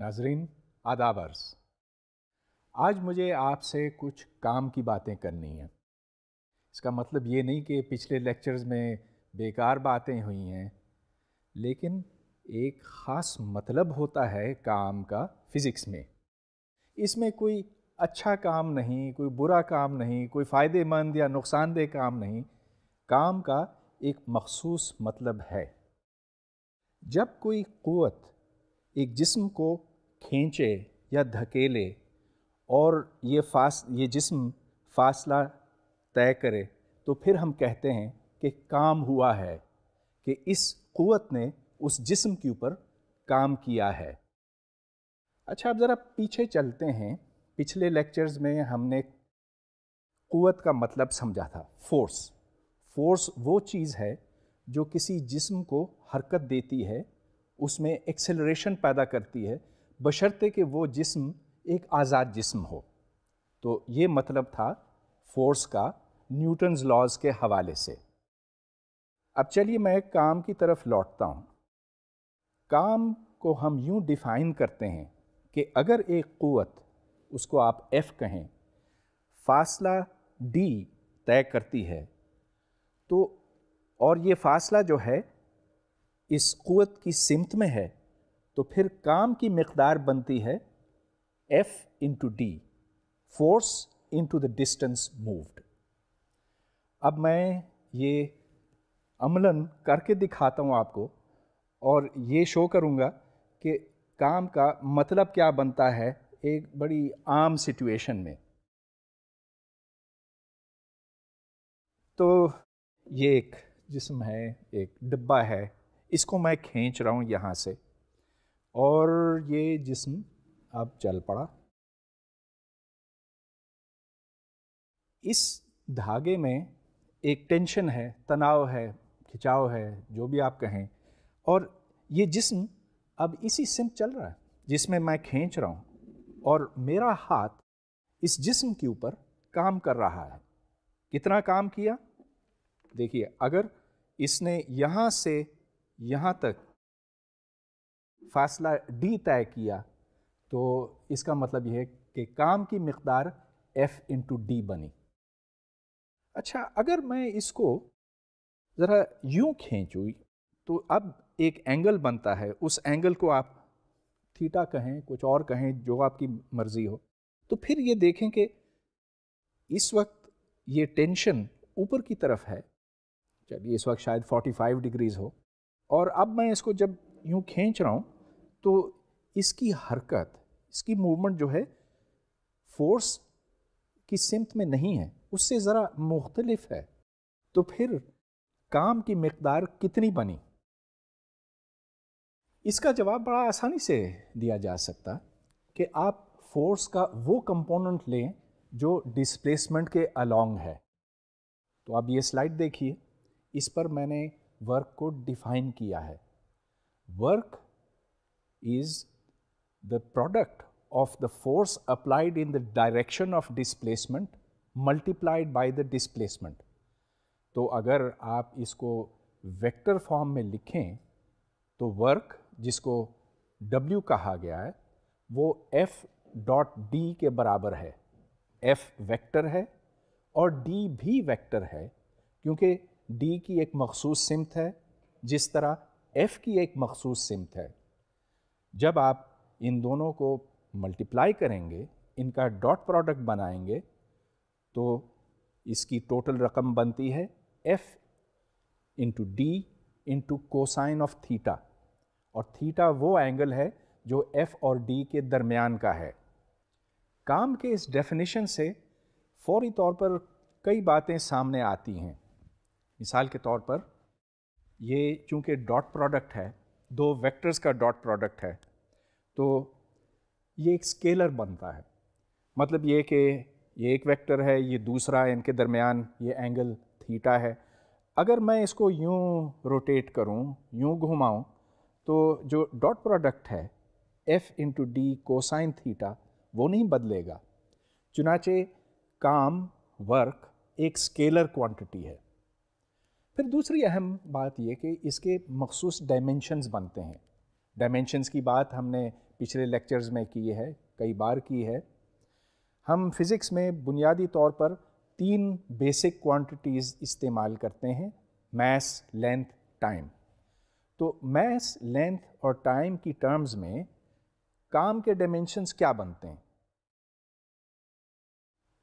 नाजरीन आदावर्स आज मुझे आपसे कुछ काम की बातें करनी हैं इसका मतलब ये नहीं कि पिछले लेक्चर्स में बेकार बातें हुई हैं लेकिन एक ख़ास मतलब होता है काम का फिज़िक्स में इसमें कोई अच्छा काम नहीं कोई बुरा काम नहीं कोई फ़ायदेमंद या नुकसानदेह काम नहीं काम का एक मखसूस मतलब है जब कोई क़वत एक जिस्म को खींचे या धकेले और ये फास ये जिस्म फासला तय करे तो फिर हम कहते हैं कि काम हुआ है कि इस क़वत ने उस जिस्म के ऊपर काम किया है अच्छा आप ज़रा पीछे चलते हैं पिछले लेक्चर्स में हमने क़वत का मतलब समझा था फोर्स फोर्स वो चीज़ है जो किसी जिस्म को हरकत देती है उसमें एक्सेलरेशन पैदा करती है बशर्ते कि वो जिस्म एक आज़ाद जिस्म हो तो ये मतलब था फोर्स का न्यूटन्स लॉज के हवाले से अब चलिए मैं काम की तरफ लौटता हूँ काम को हम यूँ डिफ़ाइन करते हैं कि अगर एक क़वत उसको आप एफ़ कहें फासला डी तय करती है तो और ये फासला जो है इस क़वत की सिमत में है तो फिर काम की मकदार बनती है F into D force into the distance moved अब मैं ये अमलन करके दिखाता हूँ आपको और ये शो करूँगा कि काम का मतलब क्या बनता है एक बड़ी आम सिचुएशन में तो ये एक जिसम है एक डिब्बा है इसको मैं खींच रहा हूँ यहाँ से और ये जिसम अब चल पड़ा इस धागे में एक टेंशन है तनाव है खिंचाव है जो भी आप कहें और ये जिसम अब इसी सिम चल रहा है जिसमें मैं खींच रहा हूँ और मेरा हाथ इस जिस्म के ऊपर काम कर रहा है कितना काम किया देखिए अगर इसने यहाँ से यहाँ तक फासला डी तय किया तो इसका मतलब यह है कि काम की मकदार एफ इंटू डी बनी अच्छा अगर मैं इसको ज़रा यूं खींचू तो अब एक एंगल बनता है उस एंगल को आप थीटा कहें कुछ और कहें जो आपकी मर्ज़ी हो तो फिर ये देखें कि इस वक्त ये टेंशन ऊपर की तरफ है चलिए इस वक्त शायद 45 डिग्रीज़ हो और अब मैं इसको जब यूँ खींच रहा हूँ तो इसकी हरकत इसकी मूवमेंट जो है फोर्स की सिमत में नहीं है उससे ज़रा मुख्तलफ है तो फिर काम की मकदार कितनी बनी इसका जवाब बड़ा आसानी से दिया जा सकता कि आप फोर्स का वो कंपोनेंट लें जो डिस्प्लेसमेंट के अलोंग है तो आप ये स्लाइड देखिए इस पर मैंने वर्क को डिफाइन किया है work is the product of the force applied in the direction of displacement multiplied by the displacement तो अगर आप इसको वेक्टर फॉर्म में लिखें तो वर्क जिसको W कहा गया है वो F डॉट D के बराबर है F वेक्टर है और D भी वेक्टर है क्योंकि D की एक मखसूस सिमत है जिस तरह F की एक मखसूस सिमत है जब आप इन दोनों को मल्टीप्लाई करेंगे इनका डॉट प्रोडक्ट बनाएंगे तो इसकी टोटल रकम बनती है F into D into cosine of theta और थीटा वो एंगल है जो एफ और डी के दरमियान का है काम के इस डेफिनेशन से फौरी तौर पर कई बातें सामने आती हैं मिसाल के तौर पर ये चूँकि डॉट प्रोडक्ट है दो वेक्टर्स का डॉट प्रोडक्ट है तो ये एक स्केलर बनता है मतलब ये कि ये एक वेक्टर है ये दूसरा इनके दरमियान ये एंगल थीटा है अगर मैं इसको यूँ रोटेट करूँ यूँ घुमाऊँ तो जो डॉट प्रोडक्ट है F into D cosine theta वो नहीं बदलेगा चुनाचे काम वर्क एक स्केलर क्वांटिटी है फिर दूसरी अहम बात ये कि इसके मखसूस डायमेंशंस बनते हैं डायमेंशंस की बात हमने पिछले लेक्चर्स में की है कई बार की है हम फिज़िक्स में बुनियादी तौर पर तीन बेसिक क्वांटिटीज़ इस्तेमाल करते हैं मैस लेंथ टाइम तो मैस लेंथ और टाइम की टर्म्स में काम के डायमेंशंस क्या बनते हैं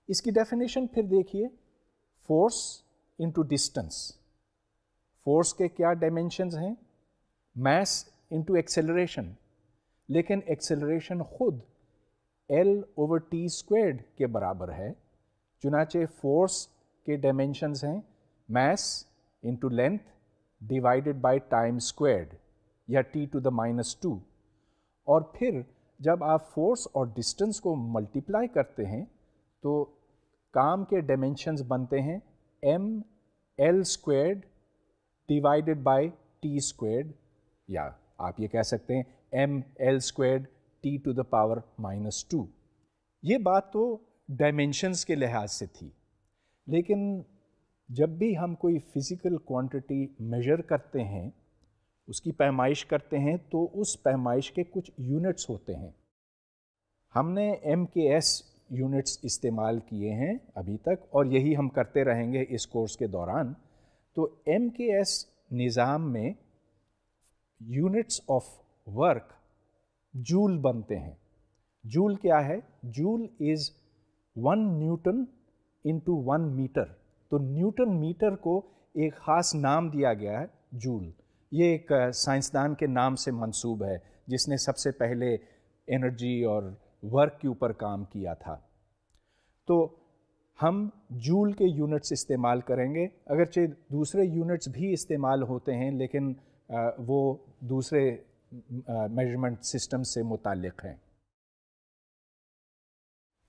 इसकी डेफिनेशन फिर देखिए फोर्स इनटू डिस्टेंस फोर्स के क्या डायमेंशंस हैं मैस इनटू एक्सेलरेशन लेकिन एक्सेलरेशन खुद एल ओवर टी स्क्वेड के बराबर है चुनाचे फोर्स के डायमेंशंस हैं mass into length divided by time squared या T to the minus two और फिर जब आप फोर्स और डिस्टेंस को मल्टीप्लाई करते हैं तो काम के डायमेंशंस बनते हैं M L squared divided by T squared या आप ये कह सकते हैं M L squared T to the power minus two ये बात तो डायमेंशंस के लिहाज से थी लेकिन जब भी हम कोई फ़िज़िकल क्वांटिटी मेजर करते हैं उसकी पैमाइश करते हैं तो उस पैमाइश के कुछ यूनिट्स होते हैं हमने एम के एस यूनिट्स इस्तेमाल किए हैं अभी तक और यही हम करते रहेंगे इस कोर्स के दौरान तो एम के एस निज़ाम में यूनिट्स ऑफ वर्क जूल बनते हैं जूल क्या है joule is one newton into one metre तो न्यूटन मीटर को एक ख़ास नाम दिया गया है जूल ये एक साइंसदान के नाम से मंसूब है जिसने सबसे पहले एनर्जी और वर्क के ऊपर काम किया था तो हम जूल के यूनिट्स इस्तेमाल करेंगे अगरचे दूसरे यूनिट्स भी इस्तेमाल होते हैं लेकिन वो दूसरे मेजरमेंट सिस्टम से मुतक़ हैं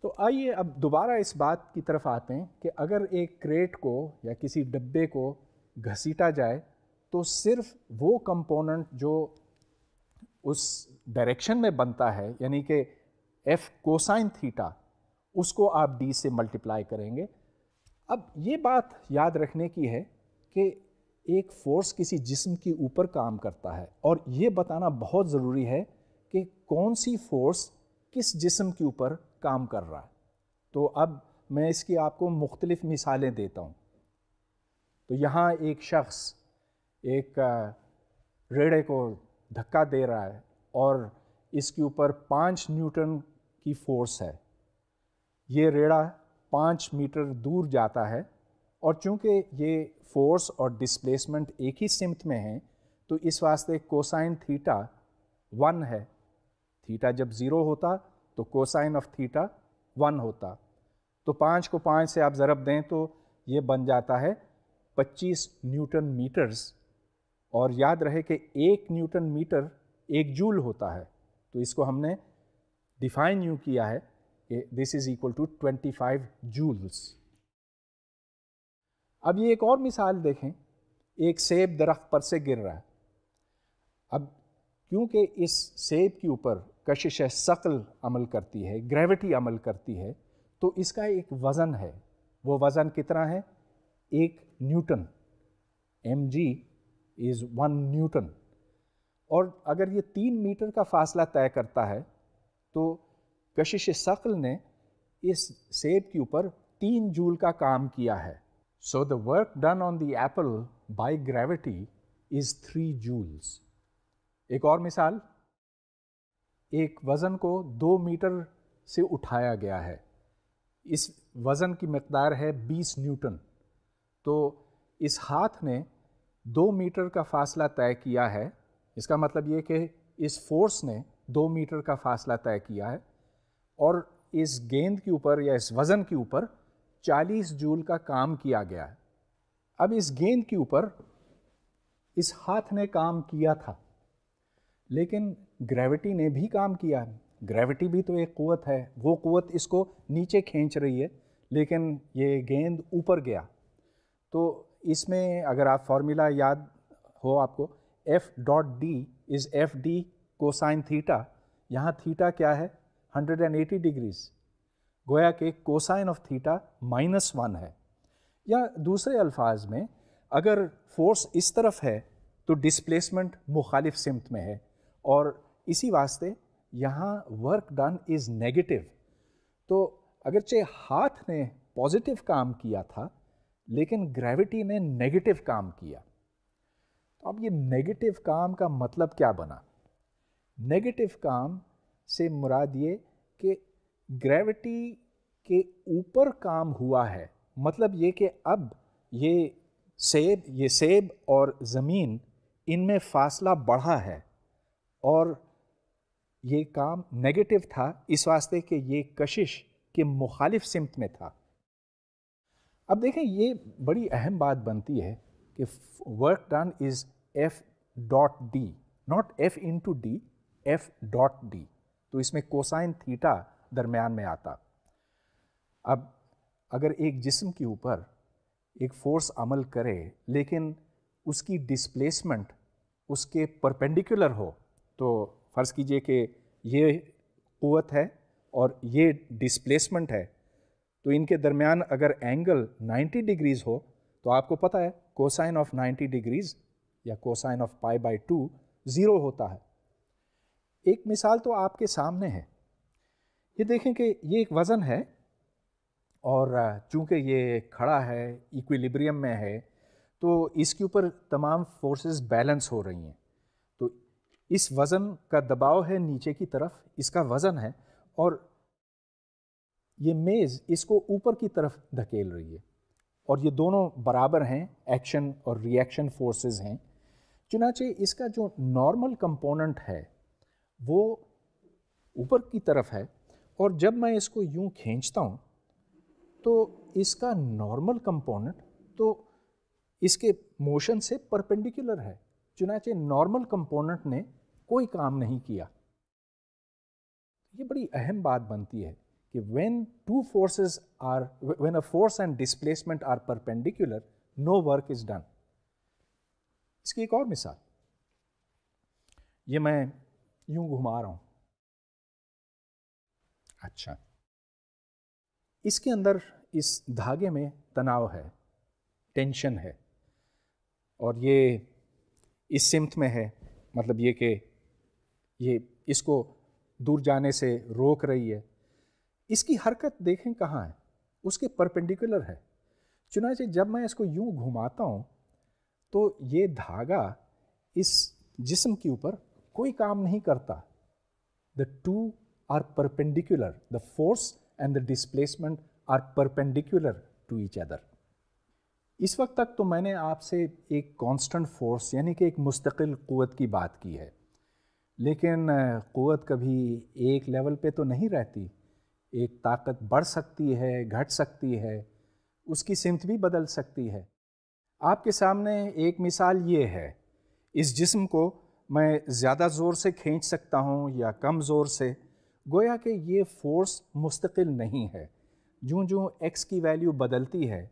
तो आइए अब दोबारा इस बात की तरफ आते हैं कि अगर एक क्रेट को या किसी डब्बे को घसीटा जाए तो सिर्फ वो कंपोनेंट जो उस डायरेक्शन में बनता है यानी कि एफ कोसाइन थीटा उसको आप डी से मल्टीप्लाई करेंगे अब ये बात याद रखने की है कि एक फोर्स किसी जिस्म के ऊपर काम करता है और ये बताना बहुत ज़रूरी है कि कौन सी फोर्स किस जिस्म के ऊपर काम कर रहा है तो अब मैं इसकी आपको मुख्तलिफ़ मिसालें देता हूँ तो यहाँ एक शख्स एक रेड़े को धक्का दे रहा है और इसके ऊपर पाँच न्यूटन की फोर्स है ये रेड़ा पाँच मीटर दूर जाता है और चूंकि ये फोर्स और डिस्प्लेसमेंट एक ही सिमत में हैं तो इस वास्ते कोसाइन थीटा वन है थीटा जब ज़ीरो होता तो कोसाइन ऑफ थीटा वन होता तो पाँच को पाँच से आप ज़रब दें तो ये बन जाता है पच्चीस न्यूटन मीटर्स और याद रहे कि एक न्यूटन मीटर एक जूल होता है तो इसको हमने डिफाइन यू किया है कि this is equal to twenty five joules अब ये एक और मिसाल देखें एक सेब दरख्त पर से गिर रहा है अब क्योंकि इस सेब के ऊपर कशिश शक्ल अमल करती है ग्रेविटी अमल करती है तो इसका एक वज़न है वो वज़न कितना है एक newton M G is one newton और अगर ये तीन मीटर का फासला तय करता है तो कशिश शक्ल ने इस सेब के ऊपर तीन जूल का काम किया है so the work done on the apple by gravity is three joules एक और मिसाल एक वज़न को दो मीटर से उठाया गया है इस वज़न की मकदार है 20 न्यूटन तो इस हाथ ने दो मीटर का फासला तय किया है इसका मतलब ये कि इस फोर्स ने दो मीटर का फासला तय किया है और इस गेंद के ऊपर या इस वज़न के ऊपर 40 जूल का काम किया गया है अब इस गेंद के ऊपर इस हाथ ने काम किया था लेकिन ग्रेविटी ने भी काम किया है ग्रेविटी भी तो एक क़वत है वो क़वत इसको नीचे खींच रही है लेकिन ये गेंद ऊपर गया तो इसमें अगर आप फार्मूला याद हो आपको F dot D is F D cosine theta यहाँ थीटा क्या है 180 डिग्रीज गोया के cosine of theta minus one है या दूसरे अल्फाज में अगर फोर्स इस तरफ है तो डिस्प्लेसमेंट मुखालिफ सिमत में है और इसी वास्ते यहाँ वर्क डन इज़ नेगेटिव तो अगरचे हाथ ने पॉजिटिव काम किया था लेकिन ग्रेविटी ने नेगेटिव काम किया तो अब ये नेगेटिव काम का मतलब क्या बना नेगेटिव काम से मुराद ये कि ग्रेविटी के ऊपर काम हुआ है मतलब ये कि अब ये सेब ये सेब और ज़मीन इनमें फासला बढ़ा है और ये काम नेगेटिव था इस वास्ते कि ये कशिश के मुखालिफ सिमत में था अब देखें ये बड़ी अहम बात बनती है कि work done is F dot D not F into D F dot D तो इसमें कोसाइन थीटा दरमियान में आता अब अगर एक जिस्म के ऊपर एक फोर्स अमल करे लेकिन उसकी डिस्प्लेसमेंट उसके परपेंडिकुलर हो तो फ़र्ज़ कीजिए कि ये क़वत है और ये डिस्प्लेसमेंट है तो इनके दरमियान अगर एंगल 90 डिग्रीज़ हो तो आपको पता है कोसाइन ऑफ 90 डिग्रीज़ या cosine of pi by two zero होता है एक मिसाल तो आपके सामने है ये देखें कि ये एक वज़न है और चूंकि ये खड़ा है इक्विलिब्रियम में है तो इसके ऊपर तमाम फोर्सेस बैलेंस हो रही हैं इस वज़न का दबाव है नीचे की तरफ इसका वज़न है और ये मेज़ इसको ऊपर की तरफ धकेल रही है और ये दोनों बराबर हैं एक्शन और रिएक्शन फोर्सेस हैं चुनाचे इसका जो नॉर्मल कंपोनेंट है वो ऊपर की तरफ है और जब मैं इसको यूं खींचता हूँ तो इसका नॉर्मल कंपोनेंट तो इसके मोशन से परपेंडिकुलर है चुनाचे नॉर्मल कंपोनेंट ने कोई काम नहीं किया ये बड़ी अहम बात बनती है कि when two forces are when a force and displacement are perpendicular no work is done इसकी एक और मिसाल ये मैं यूं घुमा रहा हूं अच्छा इसके अंदर इस धागे में तनाव है टेंशन है और ये इस सिमत में है मतलब ये कि ये इसको दूर जाने से रोक रही है इसकी हरकत देखें कहाँ है उसके परपेंडिकुलर है चुनाचे जब मैं इसको यूं घुमाता हूँ तो ये धागा इस जिस्म के ऊपर कोई काम नहीं करता the two are perpendicular the force and the displacement are perpendicular to each other इस वक्त तक तो मैंने आपसे एक कांस्टेंट फोर्स यानी कि एक मुस्तकिल क़वत की बात की है लेकिन क़वत कभी एक लेवल पे तो नहीं रहती एक ताकत बढ़ सकती है घट सकती है उसकी सिमत भी बदल सकती है आपके सामने एक मिसाल ये है इस जिस्म को मैं ज़्यादा ज़ोर से खींच सकता हूँ या कम ज़ोर से गोया कि ये फ़ोर्स मुस्तकिल नहीं है जूँ जूँ एक्स की वैल्यू बदलती है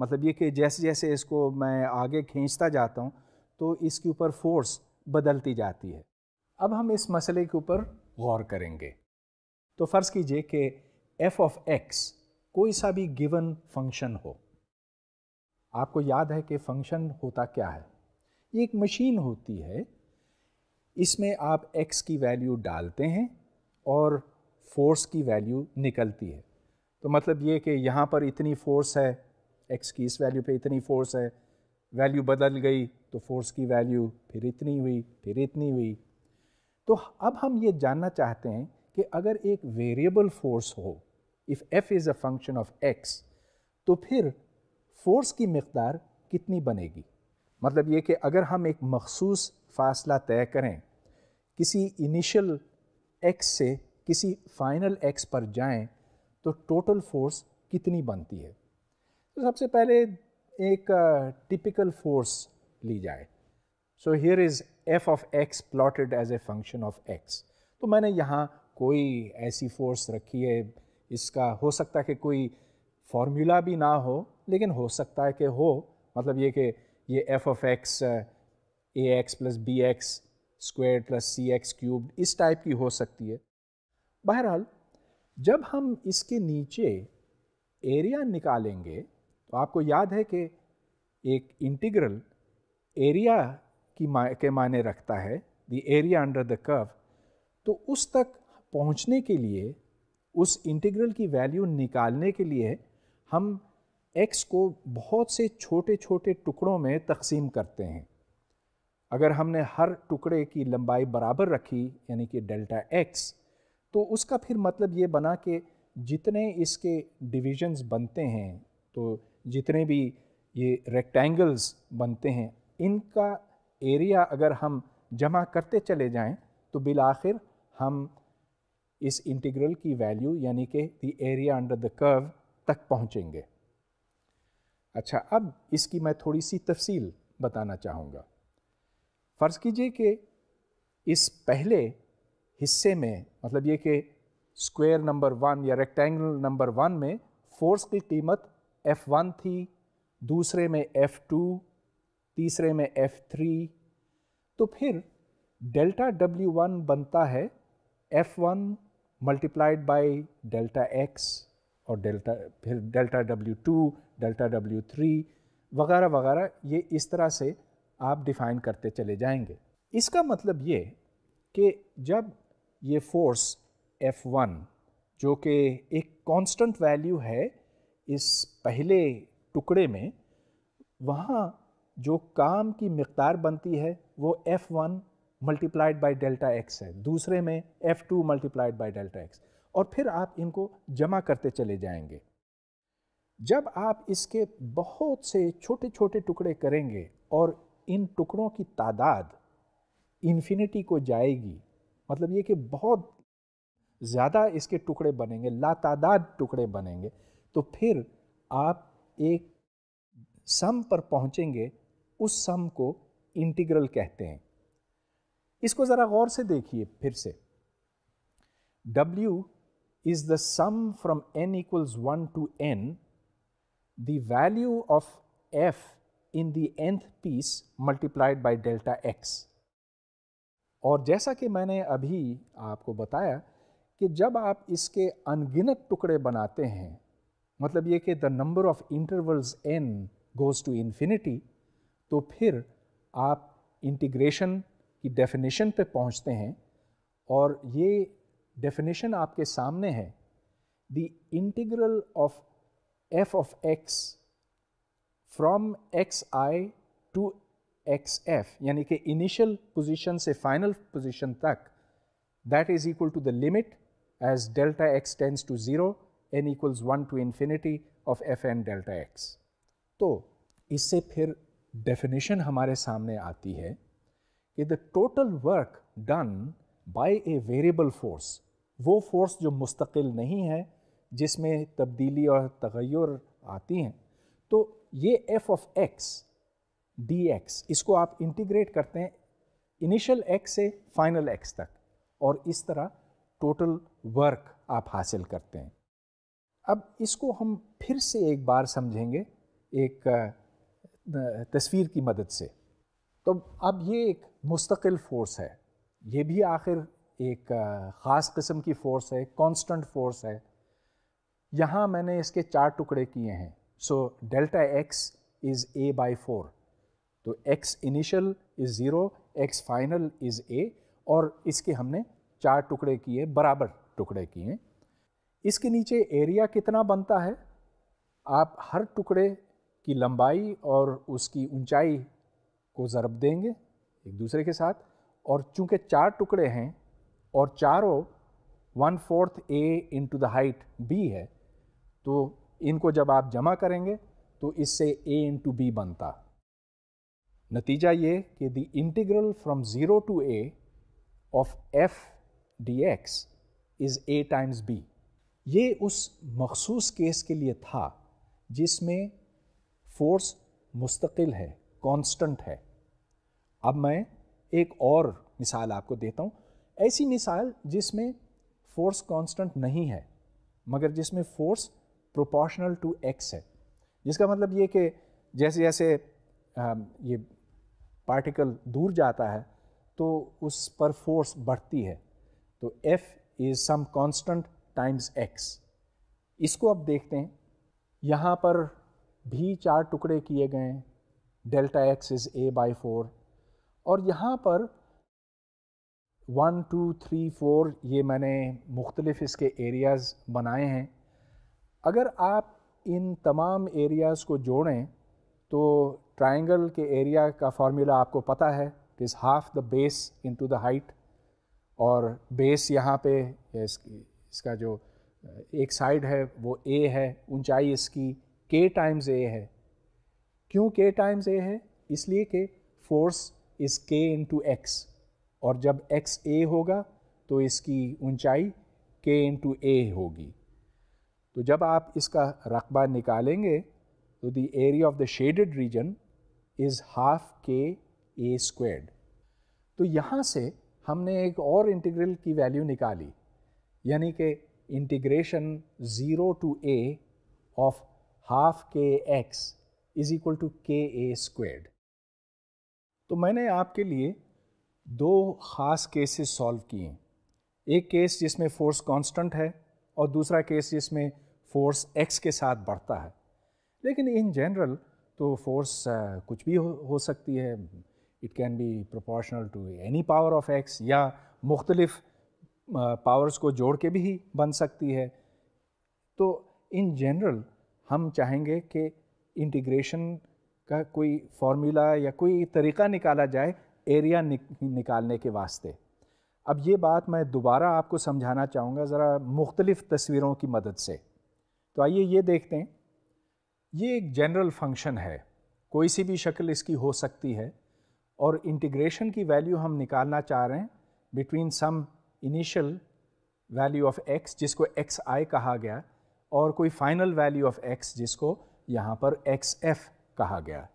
मतलब ये कि जैसे जैसे इसको मैं आगे खींचता जाता हूँ तो इसके ऊपर फ़ोर्स बदलती जाती है अब हम इस मसले के ऊपर गौर करेंगे तो फ़र्ज़ कीजिए कि एफ ऑफ एक्स कोई सा भी गिवन फंक्शन हो आपको याद है कि फंक्शन होता क्या है ये एक मशीन होती है इसमें आप एक्स की वैल्यू डालते हैं और फोर्स की वैल्यू निकलती है तो मतलब ये कि यहाँ पर इतनी फोर्स है एक्स की इस वैल्यू पे इतनी फोर्स है वैल्यू बदल गई तो फोर्स की वैल्यू फिर इतनी हुई फिर इतनी हुई तो अब हम ये जानना चाहते हैं कि अगर एक वेरिएबल फोर्स हो if F is a function of X तो फिर फोर्स की मकदार कितनी बनेगी मतलब ये कि अगर हम एक मखसूस फासला तय करें किसी इनिशियल एक्स से किसी फ़ाइनल एक्स पर जाएं तो टोटल फोर्स कितनी बनती है तो सबसे पहले एक टिपिकल uh, फोर्स ली जाए so here is F of X plotted as a function of X तो मैंने यहाँ कोई ऐसी फोर्स रखी है इसका हो सकता है कि कोई फॉर्मूला भी ना हो लेकिन हो सकता है कि हो मतलब ये कि ये F of X A X plus B X square plus C X cube इस टाइप की हो सकती है बहरहाल जब हम इसके नीचे एरिया निकालेंगे तो आपको याद है कि एक इंटीग्रल एरिया की मा, के मायने रखता है the area under the curve तो उस तक पहुंचने के लिए उस इंटीग्रल की वैल्यू निकालने के लिए हम एक्स को बहुत से छोटे छोटे टुकड़ों में तकसीम करते हैं अगर हमने हर टुकड़े की लंबाई बराबर रखी यानी कि डेल्टा एक्स तो उसका फिर मतलब ये बना कि जितने इसके डिविजन्स बनते हैं तो जितने भी ये रेक्टेंगल्स बनते हैं इनका एरिया अगर हम जमा करते चले जाएं तो बिल आखिर हम इस इंटीग्रल की वैल्यू यानी कि the area under the curve तक पहुंचेंगे अच्छा अब इसकी मैं थोड़ी सी तफसील बताना चाहूँगा फ़र्ज़ कीजिए कि इस पहले हिस्से में मतलब ये कि स्क्वायर नंबर वन या रेक्टेंगल नंबर वन में फोर्स की कीमत एफ़ वन थी दूसरे में एफ़ टू तीसरे में F3 तो फिर डेल्टा W1 बनता है F1 one multiplied by delta x और डेल्टा फिर डेल्टा W2 डेल्टा W3 वगैरह वगैरह ये इस तरह से आप डिफ़ाइन करते चले जाएंगे इसका मतलब ये कि जब ये फोर्स F1 जो कि एक कांस्टेंट वैल्यू है इस पहले टुकड़े में वहाँ जो काम की मकदार बनती है वो F one multiplied by delta X है दूसरे में F two multiplied by delta x और फिर आप इनको जमा करते चले जाएंगे जब आप इसके बहुत से छोटे छोटे टुकड़े करेंगे और इन टुकड़ों की तादाद इन्फिनिटी को जाएगी मतलब ये कि बहुत ज़्यादा इसके टुकड़े बनेंगे लातादाद टुकड़े बनेंगे तो फिर आप एक सम पर पहुँचेंगे उस सम को इंटीग्रल कहते हैं इसको ज़रा गौर से देखिए फिर से W is the sum from n equals one to n, the value of f in the nth piece multiplied by delta x. और जैसा कि मैंने अभी आपको बताया कि जब आप इसके अनगिनत टुकड़े बनाते हैं मतलब ये कि the number of intervals n goes to infinity तो फिर आप इंटीग्रेशन की डेफिनेशन पे पहुंचते हैं और ये डेफिनेशन आपके सामने है the integral of f of x from x i to x f यानी कि इनिशियल पोजीशन से फाइनल पोजीशन तक that is equal to the limit as delta x tends to zero n equals one to infinity of f n delta x तो इससे फिर definition हमारे सामने आती है कि the total work done by a variable force वो force जो मुस्तकिल नहीं है जिसमें तब्दीली और तगैर आती हैं तो ये F of x d x इसको आप इंटीग्रेट करते हैं इनिशियल एक्स से फाइनल एक्स तक और इस तरह टोटल वर्क आप हासिल करते हैं अब इसको हम फिर से एक बार समझेंगे एक तस्वीर की मदद से तो अब ये एक मुस्तकिल फ़ोर्स है ये भी आखिर एक ख़ास किस्म की फ़ोर्स है कांस्टेंट फ़ोर्स है यहाँ मैंने इसके चार टुकड़े किए हैं so delta x is a by four तो x initial is zero x final is a और इसके हमने चार टुकड़े किए बराबर टुकड़े किए इसके नीचे एरिया कितना बनता है आप हर टुकड़े की लंबाई और उसकी ऊंचाई को ज़रब देंगे एक दूसरे के साथ और चूंकि चार टुकड़े हैं और चारों one fourth a into the height b है तो इनको जब आप जमा करेंगे तो इससे ए इंटू बी बनता नतीजा ये कि the integral from zero to a of f d x is a times b ये उस मखसूस केस के लिए था जिसमें फोर्स मुस्तकिल है कांस्टेंट है अब मैं एक और मिसाल आपको देता हूँ ऐसी मिसाल जिसमें फोर्स कांस्टेंट नहीं है मगर जिसमें फोर्स प्रोपोर्शनल टू एक्स है जिसका मतलब ये कि जैसे जैसे ये पार्टिकल दूर जाता है तो उस पर फोर्स बढ़ती है तो f is some constant times x इसको अब देखते हैं यहाँ पर भी चार टुकड़े किए गए delta x is a by four और यहाँ पर वन टू थ्री फोर ये मैंने मुख्तलिफ़ इसके एरियाज़ बनाए हैं अगर आप इन तमाम एरियाज़ को जोड़ें तो ट्राइंगल के एरिया का फार्मूला आपको पता है is half the base into the height और बेस यहाँ पे इसकी इसका जो एक साइड है वो ए है ऊंचाई इसकी के टाइम्स ए है क्यों के टाइम्स ए है इसलिए कि force is k into x और जब एक्स ए होगा तो इसकी ऊंचाई के इंटू ए होगी तो जब आप इसका रकबा निकालेंगे तो the area of the shaded region is half k a squared तो यहाँ से हमने एक और इंटीग्रल की वैल्यू निकाली यानी कि integration zero to a of half k x is equal to k a squared तो मैंने आपके लिए दो ख़ास केसेस सॉल्व किए एक केस जिसमें फोर्स कांस्टेंट है और दूसरा केस जिसमें फोर्स एक्स के साथ बढ़ता है लेकिन इन जनरल तो फोर्स uh, कुछ भी हो, हो सकती है it can be proportional to any power of x या मुख्तलिफ पावर्स uh, को जोड़ के भी बन सकती है तो इन जनरल हम चाहेंगे कि इंटीग्रेशन का कोई फार्मूला या कोई तरीका निकाला जाए एरिया निक, निकालने के वास्ते अब ये बात मैं दोबारा आपको समझाना चाहूँगा ज़रा मुख्तलिफ़ तस्वीरों की मदद से तो आइए ये देखते हैं ये एक जनरल फंक्शन है कोई सी भी शक्ल इसकी हो सकती है और इंटीग्रेशन की वैल्यू हम निकालना चाह रहे हैं between some initial value of x जिसको एक्स आई कहा गया और कोई फाइनल वैल्यू ऑफ एक्स जिसको यहाँ पर एक्स एफ कहा गया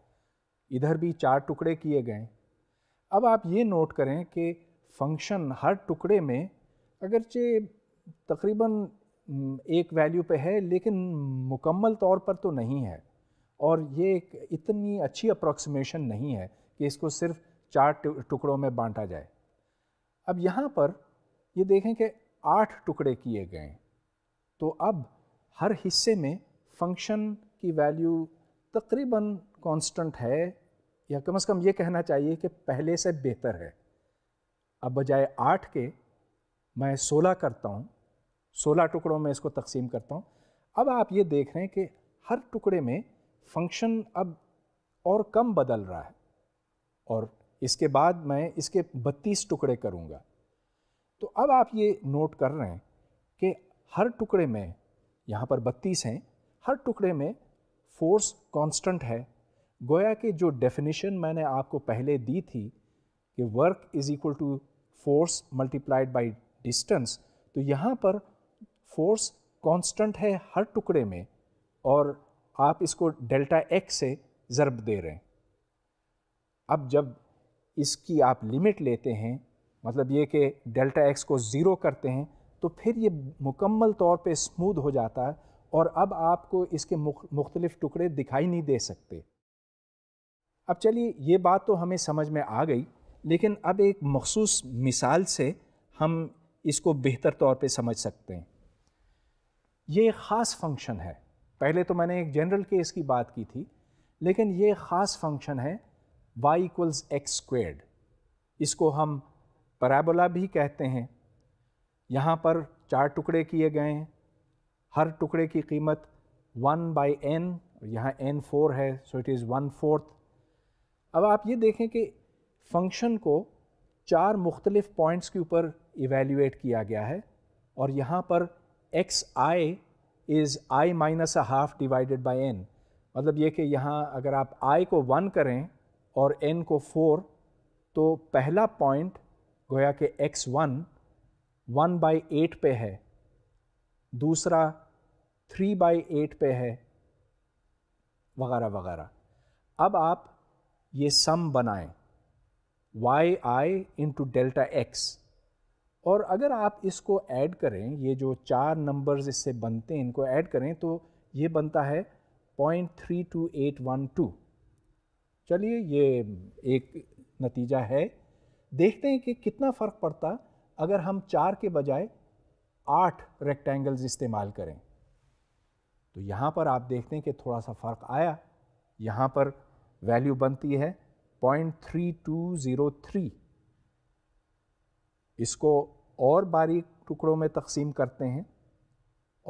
इधर भी चार टुकड़े किए गए अब आप ये नोट करें कि फंक्शन हर टुकड़े में अगरचे तकरीबन हम्म, एक वैल्यू पे है लेकिन मुकम्मल तौर पर तो नहीं है और ये एक इतनी अच्छी अप्रॉक्सीमेशन नहीं है कि इसको सिर्फ चार टुकड़ों में बांटा जाए अब यहाँ पर ये देखें कि आठ टुकड़े किए गए तो अब हर हिस्से में फंक्शन की वैल्यू तकरीबन कांस्टेंट है या कम से कम ये कहना चाहिए कि पहले से बेहतर है अब बजाय आठ के मैं सोलह करता हूँ सोलह टुकड़ों में इसको तकसीम करता हूँ अब आप ये देख रहे हैं कि हर टुकड़े में फंक्शन अब और कम बदल रहा है और इसके बाद मैं इसके बत्तीस टुकड़े करूँगा तो अब आप ये नोट कर रहे हैं कि हर टुकड़े में यहाँ पर बत्तीस हैं हर टुकड़े में फोर्स कांस्टेंट है गोया के जो डेफिनेशन मैंने आपको पहले दी थी कि work is equal to force multiplied by distance तो यहाँ पर फोर्स कांस्टेंट है हर टुकड़े में और आप इसको डेल्टा एक्स से ज़रब दे रहे हैं अब जब इसकी आप लिमिट लेते हैं मतलब ये कि डेल्टा एक्स को ज़ीरो करते हैं तो फिर ये मुकम्मल तौर पे स्मूद हो जाता है और अब आपको इसके मुख्तलिफ टुकड़े दिखाई नहीं दे सकते अब चलिए ये बात तो हमें समझ में आ गई लेकिन अब एक मखसूस मिसाल से हम इसको बेहतर तौर पे समझ सकते हैं ये ख़ास फंक्शन है पहले तो मैंने एक जनरल केस की बात की थी लेकिन ये ख़ास फंक्शन है y इक्वल्स एक्स स्क्वेड इसको हम पराबोला भी कहते हैं यहाँ पर चार टुकड़े किए गए हैं हर टुकड़े की कीमत वन बाई एन यहाँ एन फोर है so it is one fourth अब आप ये देखें कि फंक्शन को चार मुख्तलिफ़ पॉइंट्स के ऊपर इवेल्यूएट किया गया है और यहाँ पर x i is i minus a half divided by n मतलब ये कि यहाँ अगर आप आई को वन करें और एन को फोर तो पहला पॉइंट गोया कि x one one by eight पे है दूसरा थ्री बाई एट पे है वगैरह वगैरह अब आप ये सम बनाएं y i into delta x और अगर आप इसको ऐड करें ये जो चार नंबर्स इससे बनते हैं इनको ऐड करें तो ये बनता है point three two eight one two चलिए ये एक नतीजा है देखते हैं कि कितना फ़र्क पड़ता अगर हम चार के बजाय आठ रेक्टेंगल्स इस्तेमाल करें तो यहाँ पर आप देखते हैं कि थोड़ा सा फ़र्क आया यहाँ पर वैल्यू बनती है point three two zero three इसको और बारीक टुकड़ों में तकसीम करते हैं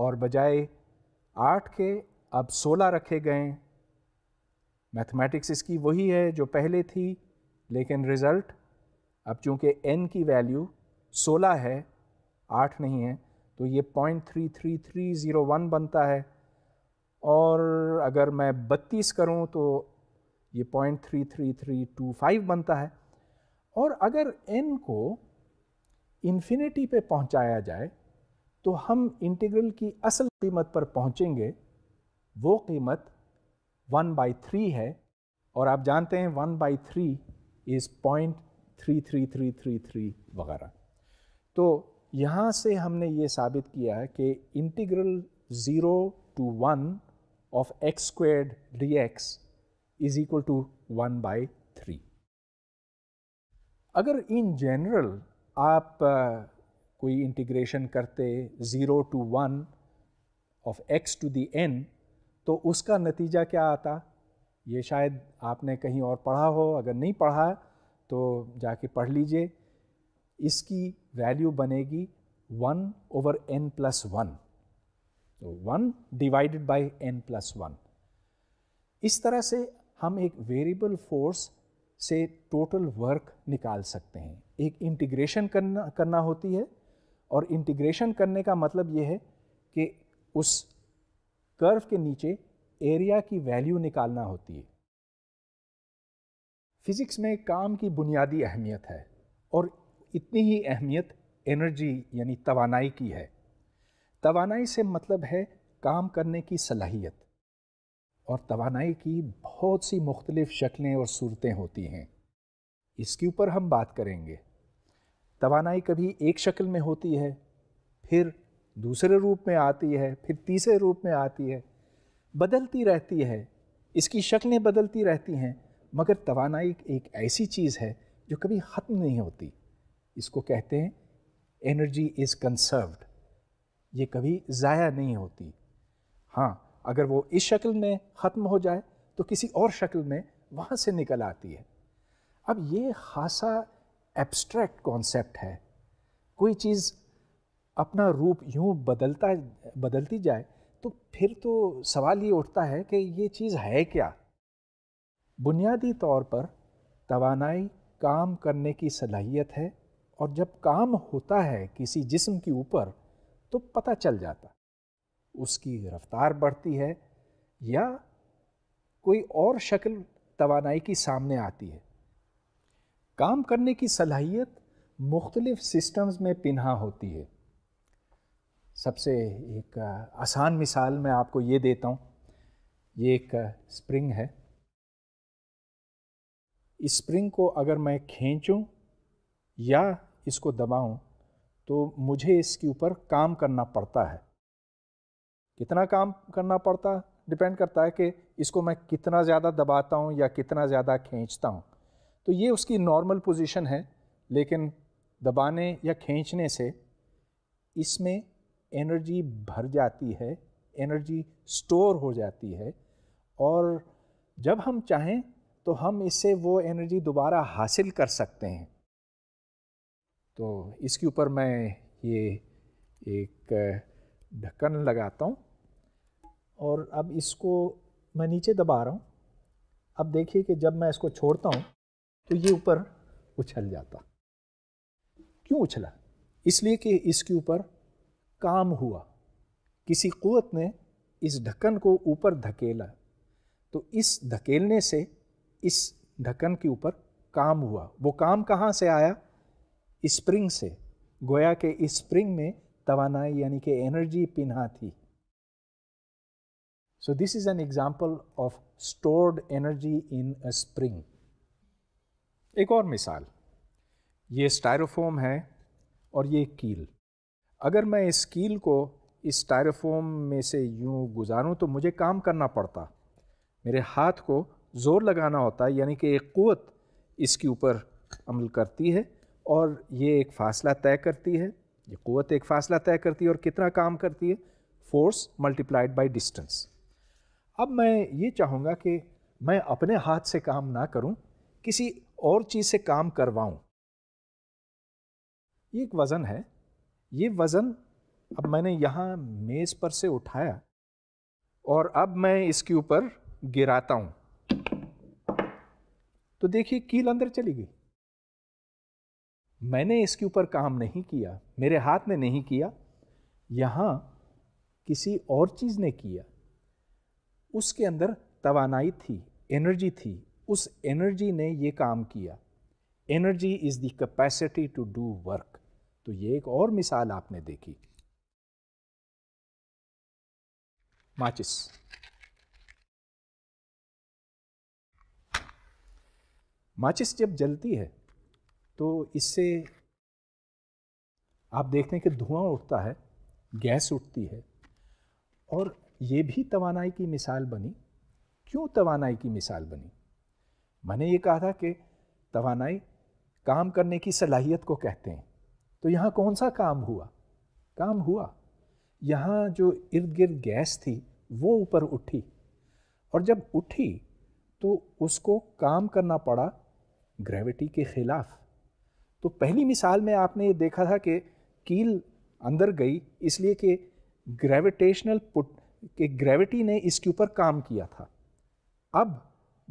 और बजाय आठ के अब सोलह रखे गए मैथमेटिक्स इसकी वही है जो पहले थी लेकिन रिज़ल्ट अब चूंकि एन की वैल्यू सोलह है आठ नहीं है तो ये point three three three zero one बनता है और अगर मैं बत्तीस करूँ तो ये point three three three two five बनता है और अगर एन को इन्फिनिटी पे पहुंचाया जाए तो हम इंटीग्रल की असल कीमत पर पहुंचेंगे वो कीमत वन बाई थ्री है और आप जानते हैं one by three is point three three three three three वगैरह तो यहाँ से हमने ये साबित किया है कि integral zero to one of x squared d x is equal to one by three अगर इन जनरल आप कोई इंटीग्रेशन करते zero to one of x to the n तो उसका नतीजा क्या आता ये शायद आपने कहीं और पढ़ा हो अगर नहीं पढ़ा तो जाके पढ़ लीजिए इसकी वैल्यू बनेगी one over n plus one तो one divided by n plus one इस तरह से हम एक वेरिएबल फोर्स से टोटल वर्क निकाल सकते हैं एक इंटीग्रेशन करना करना होती है और इंटीग्रेशन करने का मतलब यह है कि उस कर्व के नीचे एरिया की वैल्यू निकालना होती है फिज़िक्स में काम की बुनियादी अहमियत है और इतनी ही अहमियत एनर्जी यानी तवानाई की है तवानाई से मतलब है काम करने की सलाहियत और तवानाई की बहुत सी मुख्तलिफ़ शक्लें और सूरतें होती हैं इसके ऊपर हम बात करेंगे तवानाई कभी एक शक्ल में होती है फिर दूसरे रूप में आती है फिर तीसरे रूप में आती है बदलती रहती है इसकी शक्लें बदलती रहती हैं मगर तवानाई एक ऐसी चीज़ है जो कभी ख़त्म नहीं होती इसको कहते हैं एनर्जी इज़ कंसर्व्ड ये कभी ज़ाया नहीं होती हाँ अगर वो इस शक्ल में ख़त्म हो जाए तो किसी और शक्ल में वहाँ से निकल आती है अब ये खासा एब्स्ट्रैक्ट कॉन्सेप्ट है कोई चीज़ अपना रूप यूँ बदलता बदलती जाए तो फिर तो सवाल ये उठता है कि ये चीज़ है क्या बुनियादी तौर पर तोानाई काम करने की सलाहियत है और जब काम होता है किसी जिस्म के ऊपर तो पता चल जाता उसकी रफ्तार बढ़ती है या कोई और शक्ल तोानाई की सामने आती है काम करने की सलाहियत मुख्तलिफ़ सिस्टम्स में पिन्हा होती है सबसे एक आसान मिसाल मैं आपको ये देता हूँ ये एक स्प्रिंग है इस स्प्रिंग को अगर मैं खींचूं या इसको दबाऊं तो मुझे इसके ऊपर काम करना पड़ता है कितना काम करना पड़ता है डिपेंड करता है कि इसको मैं कितना ज़्यादा दबाता हूँ या कितना ज़्यादा खींचता हूँ तो ये उसकी नॉर्मल पोजीशन है लेकिन दबाने या खींचने से इसमें एनर्जी भर जाती है एनर्जी स्टोर हो जाती है और जब हम चाहें तो हम इससे वो एनर्जी दोबारा हासिल कर सकते हैं तो इसके ऊपर मैं ये एक ढक्कन लगाता हूँ और अब इसको मैं नीचे दबा रहा हूँ अब देखिए कि जब मैं इसको छोड़ता हूँ तो ये ऊपर उछल जाता क्यों उछला इसलिए कि इसके ऊपर काम हुआ किसी क़वत ने इस ढक्कन को ऊपर धकेला तो इस धकेलने से इस ढक्कन के ऊपर काम हुआ वो काम कहाँ से आया स्प्रिंग से गोया के स्प्रिंग में तवानाई यानी कि एनर्जी पिन्हा थी so this is an example of stored energy in a spring एक और मिसाल ये स्टायरोफोम है और ये कील अगर मैं इस कील को इस स्टायरोफोम में से यूं गुजारूं तो मुझे काम करना पड़ता मेरे हाथ को ज़ोर लगाना होता है यानी कि एक क़वत इसके ऊपर अमल करती है और ये एक फ़ासला तय करती है ये क़वत एक फ़ासला तय करती है और कितना काम करती है फोर्स मल्टीप्लाइड बाई डिस्टेंस अब मैं ये चाहूँगा कि मैं अपने हाथ से काम ना करूँ किसी और चीज़ से काम करवाऊँ ये एक वज़न है ये वज़न अब मैंने यहाँ मेज़ पर से उठाया और अब मैं इसके ऊपर गिराता हूँ तो देखिए कील अंदर चली गई मैंने इसके ऊपर काम नहीं किया मेरे हाथ ने नहीं किया यहाँ किसी और चीज़ ने किया उसके अंदर तवानाई थी एनर्जी थी उस एनर्जी ने ये काम किया energy is the capacity to do work तो ये एक और मिसाल आपने देखी माचिस माचिस जब जलती है तो इससे आप देखते हैं कि धुआं उठता है गैस उठती है और ये भी तोानाई की मिसाल बनी क्यों तोानाई की मिसाल बनी मैंने ये कहा था कि तोानाई काम करने की सलाहियत को कहते हैं तो यहाँ कौन सा काम हुआ काम हुआ यहाँ जो इर्द गिर्द गैस थी वो ऊपर उठी और जब उठी तो उसको काम करना पड़ा ग्रेविटी के ख़िलाफ़ तो पहली मिसाल में आपने ये देखा था कि कील अंदर गई इसलिए कि ग्रेविटेशनल पुट के ग्रेविटी ने इसके ऊपर काम किया था अब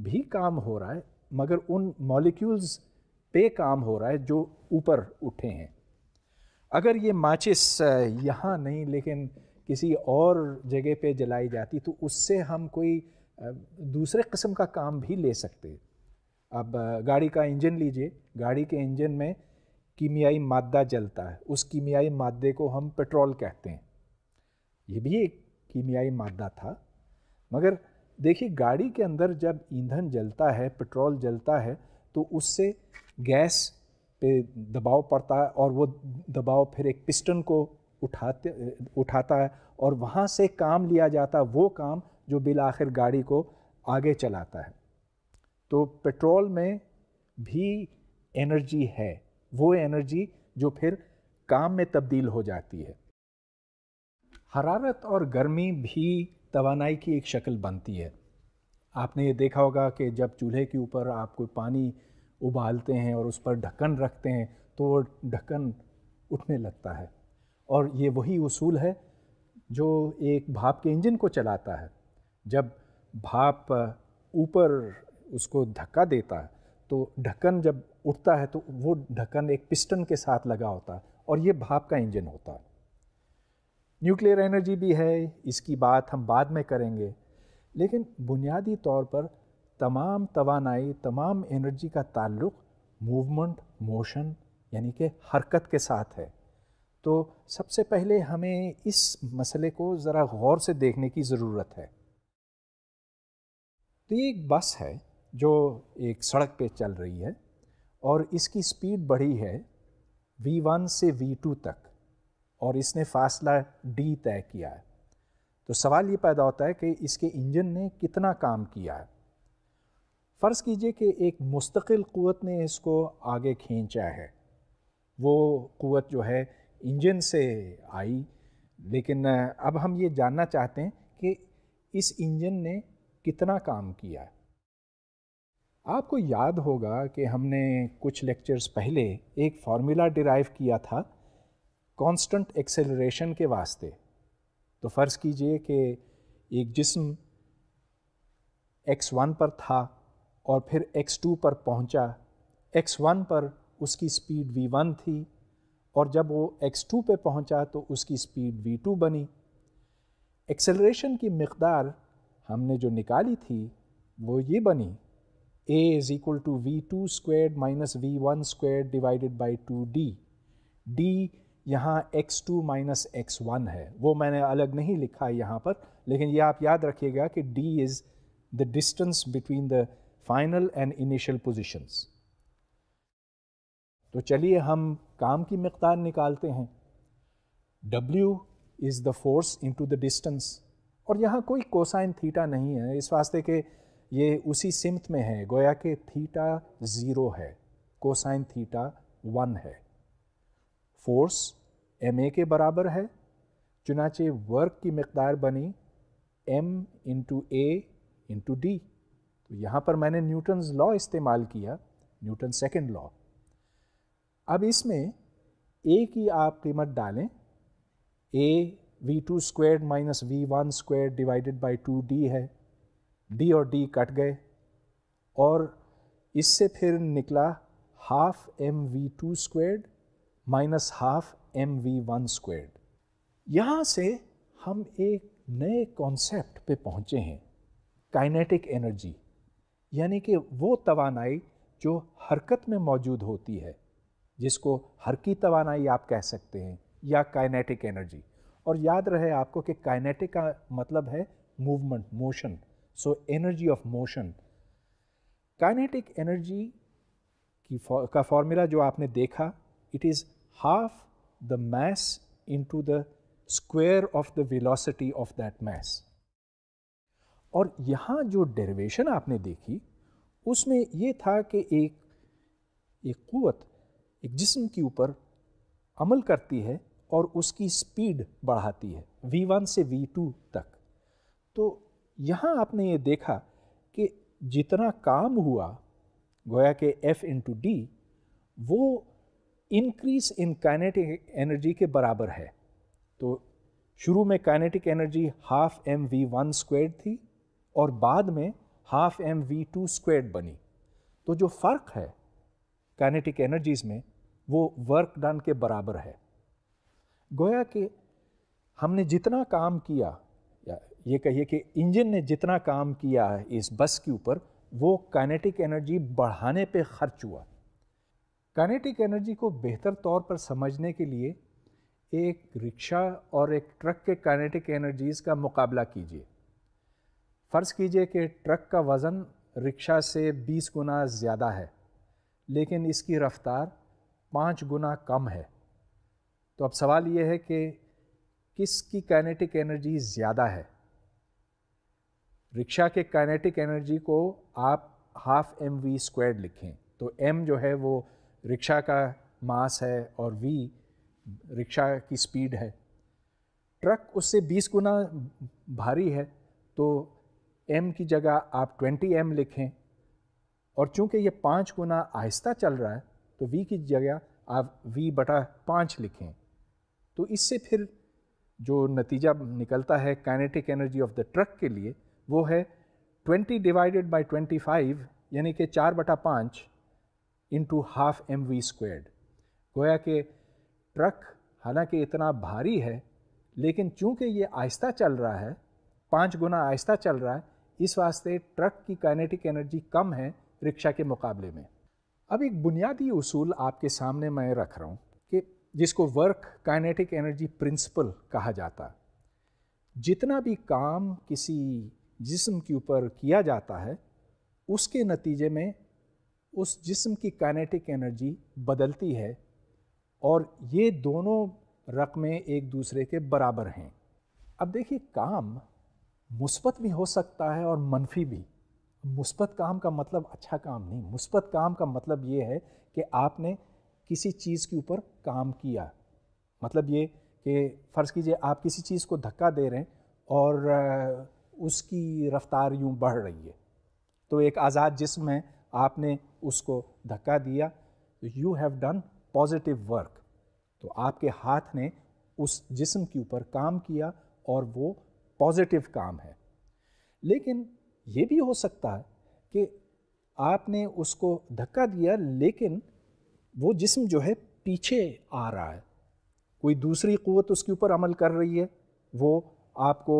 भी काम हो रहा है मगर उन मॉलिक्यूल्स पे काम हो रहा है जो ऊपर उठे हैं अगर ये माचिस यहाँ नहीं लेकिन किसी और जगह पे जलाई जाती तो उससे हम कोई दूसरे किस्म का काम भी ले सकते अब गाड़ी का इंजन लीजिए गाड़ी के इंजन में कीमियाई मादा जलता है उस कीमियाई मादे को हम पेट्रोल कहते हैं ये भी एक कीमियाई मादा था मगर देखिए गाड़ी के अंदर जब ईंधन जलता है पेट्रोल जलता है तो उससे गैस पे दबाव पड़ता है और वो दबाव फिर एक पिस्टन को उठाते उठाता है और वहाँ से काम लिया जाता है वो काम जो बिल आखिर गाड़ी को आगे चलाता है तो पेट्रोल में भी एनर्जी है वो एनर्जी जो फिर काम में तब्दील हो जाती है हरारत और गर्मी भी तवानाई की एक शक्ल बनती है आपने ये देखा होगा कि जब चूल्हे के ऊपर आप कोई पानी उबालते हैं और उस पर ढक्कन रखते हैं तो वो ढक्कन उठने लगता है और ये वही उसूल है जो एक भाप के इंजन को चलाता है जब भाप ऊपर उसको धक्का देता है तो ढक्कन जब उठता है तो वो ढक्कन एक पिस्टन के साथ लगा होता है और ये भाप का इंजन होता है न्यूक्लियर एनर्जी भी है इसकी बात हम बाद में करेंगे लेकिन बुनियादी तौर पर तमाम तोानाई तमाम एनर्जी का ताल्लुक मूवमेंट मोशन यानी कि हरकत के साथ है तो सबसे पहले हमें इस मसले को ज़रा गौर से देखने की ज़रूरत है तो ये एक बस है जो एक सड़क पे चल रही है और इसकी स्पीड बढ़ी है V1 से V2 तक और इसने फासला D तय किया है तो सवाल ये पैदा होता है कि इसके इंजन ने कितना काम किया है फ़र्ज़ कीजिए कि एक मुस्तकिल क़वत ने इसको आगे खींचा है वो क़वत जो है इंजन से आई लेकिन अब हम ये जानना चाहते हैं कि इस इंजन ने कितना काम किया है आपको याद होगा कि हमने कुछ लेक्चर्स पहले एक फार्मूला डिराइव किया था कांस्टेंट एक्सेलरेशन के वास्ते तो फ़र्ज़ कीजिए कि एक जिस्म एक्स वन पर था और फिर एक्स टू पर पहुंचा एक्स वन पर उसकी स्पीड वी वन थी और जब वो एक्स टू पे पहुंचा तो उसकी स्पीड वी टू बनी एक्सेलरेशन की मकदार हमने जो निकाली थी वो ये बनी A is equal to V2 squared minus V1 squared divided by 2D. D यहाँ x2 माइनस x1 है वो मैंने अलग नहीं लिखा है यहाँ पर लेकिन ये आप याद रखिएगा कि d is the distance between the final and initial positions तो चलिए हम काम की मकदार निकालते हैं w is the force into the distance और यहाँ कोई कोसाइन थीटा नहीं है इस वास्ते के ये उसी सिमत में है गोया कि थीटा ज़ीरो है कोसाइन थीटा वन है फोर्स एम ए के बराबर है चुनाचे वर्क की मकदार बनी m into a into d तो यहाँ पर मैंने न्यूटन्स लॉ इस्तेमाल किया न्यूटन सेकेंड लॉ अब इसमें ए की आप कीमत डालें a v two square minus v one square divided by two d है डी और डी कट गए और इससे फिर निकला half m v two squared minus half m v one squared यहाँ से हम एक नए कॉन्सेप्ट पे पहुँचे हैं काइनेटिक एनर्जी यानी कि वो तवानाई जो हरकत में मौजूद होती है जिसको हर की तवानाई आप कह सकते हैं या काइनेटिक एनर्जी और याद रहे आपको कि काइनेटिक का मतलब है movement motion so energy of motion kinetic energy की का फॉर्मूला जो आपने देखा it is half the mass into the square of the velocity of that mass और यहाँ जो डेरिवेशन आपने देखी उसमें ये था कि एक एक क़वत एक जिस्म के ऊपर अमल करती है और उसकी स्पीड बढ़ाती है v1 से v2 तक तो यहाँ आपने ये देखा कि जितना काम हुआ गोया के F इंटू डी वो इंक्रीज इन काइनेटिक एनर्जी के बराबर है तो शुरू में kinetic energy half m v one squared थी और बाद में half m v two squared बनी तो जो फ़र्क है काइनेटिक एनर्जीज में वो वर्क डन के बराबर है गोया के हमने जितना काम किया ये कहिए कि इंजन ने जितना काम किया है इस बस के ऊपर वो काइनेटिक एनर्जी बढ़ाने पे खर्च हुआ काइनेटिक एनर्जी को बेहतर तौर पर समझने के लिए एक रिक्शा और एक ट्रक के काइनेटिक एनर्जीज़ का मुकाबला कीजिए फ़र्ज़ कीजिए कि ट्रक का वज़न रिक्शा से 20 गुना ज़्यादा है लेकिन इसकी रफ़्तार पाँच गुना कम है तो अब सवाल ये है कि किसकी काइनेटिक एनर्जी ज़्यादा है रिक्शा के काइनेटिक एनर्जी को आप हाफ एम वी स्क्वेड लिखें तो एम जो है वो रिक्शा का मास है और वी रिक्शा की स्पीड है ट्रक उससे 20 गुना भारी है तो एम की जगह आप 20 एम लिखें और चूंकि ये पाँच गुना आहिस्ता चल रहा है तो वी की जगह आप वी बटा पाँच लिखें तो इससे फिर जो नतीजा निकलता है kinetic energy of the truck के लिए वो है twenty divided by twenty five यानी कि चार बटा पाँच into half m v squared गोया कि ट्रक हालांकि इतना भारी है लेकिन चूंकि ये आहिस्ता चल रहा है पाँच गुना आहिस्ता चल रहा है इस वास्ते ट्रक की काइनेटिक एनर्जी कम है रिक्शा के मुकाबले में अब एक बुनियादी उसूल आपके सामने मैं रख रहा हूँ कि जिसको वर्क काइनेटिक एनर्जी प्रिंसिपल कहा जाता जितना भी काम किसी जिस्म के ऊपर किया जाता है उसके नतीजे में उस जिस्म की काइनेटिक एनर्जी बदलती है और ये दोनों रकमें एक दूसरे के बराबर हैं अब देखिए काम मुस्बत भी हो सकता है और मनफी भी मुस्बत काम का मतलब अच्छा काम नहीं मुस्बत काम का मतलब ये है कि आपने किसी चीज़ के ऊपर काम किया मतलब ये कि फ़र्ज़ कीजिए आप किसी चीज़ को धक्का दे रहे हैं और उसकी रफ्तार यूँ बढ़ रही है तो एक आज़ाद जिसम है आपने उसको धक्का दिया you have done positive work तो आपके हाथ ने उस जिस्म के ऊपर काम किया और वो पॉजिटिव काम है लेकिन ये भी हो सकता है कि आपने उसको धक्का दिया लेकिन वो जिस्म जो है पीछे आ रहा है कोई दूसरी क़वत उसके ऊपर अमल कर रही है वो आपको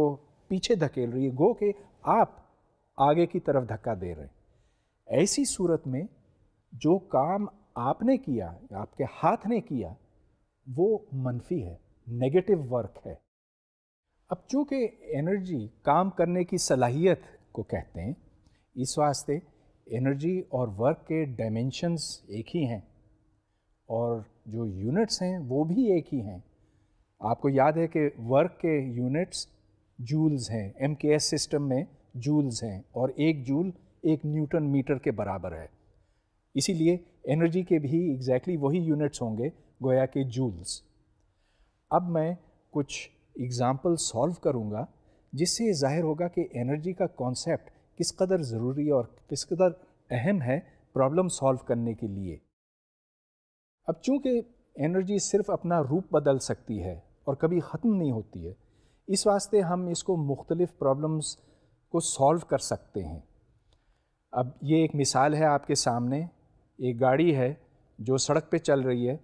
पीछे धकेल रही है गो के आप आगे की तरफ धक्का दे रहे हैं ऐसी सूरत में जो काम आपने किया आपके हाथ ने किया वो मनफी है नेगेटिव वर्क है अब चूंकि एनर्जी काम करने की सलाहियत को कहते हैं इस वास्ते एनर्जी और वर्क के डायमेंशंस एक ही हैं और जो यूनिट्स हैं वो भी एक ही हैं आपको याद है कि वर्क के यूनिट्स जूल्स हैं एम के एस सिस्टम में जूल्स हैं और एक जूल एक न्यूटन मीटर के बराबर है इसीलिए एनर्जी के भी एग्जैक्टली exactly वही यूनिट्स होंगे गोया के जूल्स अब मैं कुछ एग्ज़ाम्पल सॉल्व करूँगा जिससे ज़ाहिर होगा कि एनर्जी का कॉन्सेप्ट किस कदर ज़रूरी और किस कदर अहम है प्रॉब्लम सॉल्व करने के लिए अब चूँकि एनर्जी सिर्फ अपना रूप बदल सकती है और कभी ख़त्म नहीं होती है इस वास्ते हम इसको मुख्तलिफ़ प्रॉब्लम्स को सॉल्व कर सकते हैं अब ये एक मिसाल है आपके सामने एक गाड़ी है जो सड़क पे चल रही है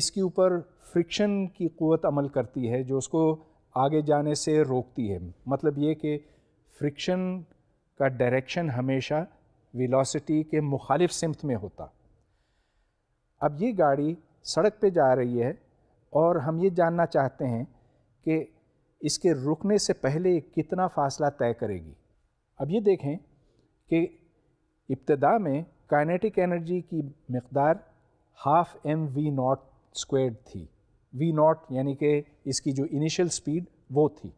इसके ऊपर फ्रिक्शन की क़ुत अमल करती है जो उसको आगे जाने से रोकती है मतलब ये कि फ्रिक्शन का डायरेक्शन हमेशा वेलोसिटी के मुखालिफ सिमत में होता अब ये गाड़ी सड़क पे जा रही है और हम ये जानना चाहते हैं कि इसके रुकने से पहले कितना फ़ासला तय करेगी अब ये देखें कि इब्तदा में काइनेटिक एनर्जी की मकदार half m v naught squared थी वी नॉट यानी कि इसकी जो इनिशियल स्पीड वो थी